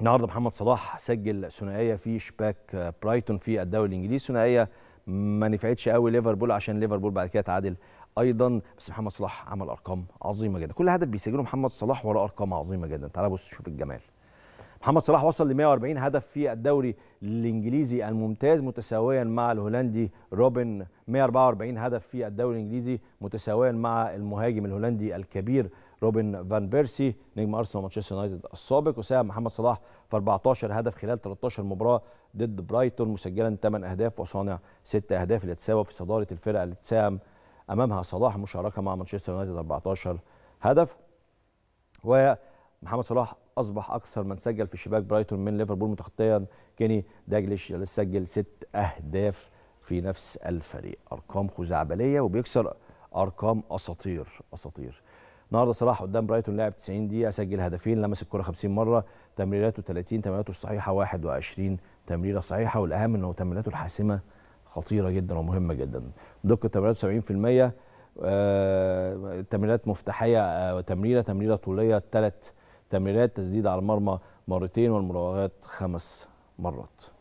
النهارده محمد صلاح سجل ثنائيه في شباك برايتون في الدوري الانجليزي ثنائيه ما نفعتش قوي ليفربول عشان ليفربول بعد كده تعادل ايضا بس محمد صلاح عمل ارقام عظيمه جدا كل هدف بيسجله محمد صلاح وراه ارقام عظيمه جدا تعال بص شوف الجمال محمد صلاح وصل ل 140 هدف في الدوري الانجليزي الممتاز متساويا مع الهولندي روبن 144 هدف في الدوري الانجليزي متساويا مع المهاجم الهولندي الكبير روبن فان بيرسي نجم ارسنال ومانشستر يونايتد السابق وساهم محمد صلاح في 14 هدف خلال 13 مباراه ضد برايتون مسجلا 8 اهداف وصانع 6 اهداف لتساوى في صداره الفرقه اللي تساهم امامها صلاح مشاركه مع مانشستر يونايتد 14 هدف ومحمد صلاح اصبح اكثر من سجل في شباك برايتون من ليفربول متخطيا كيني داجليش اللي سجل 6 اهداف في نفس الفريق ارقام خزعبليه وبيكسر ارقام اساطير اساطير النهارده صلاح قدام برايتون لعب 90 دقيقه سجل هدفين لمس الكره 50 مره تمريراته 30 تمريراته الصحيحه 21 تمريره صحيحه والاهم انه تمريراته الحاسمه خطيره جدا ومهمه جدا دقه تمريراته 70% آه، تمريرات مفتاحيه آه، تمريره تمريره طوليه ثلاث تمريرات تسديد على المرمى مرتين والمراوغات خمس مرات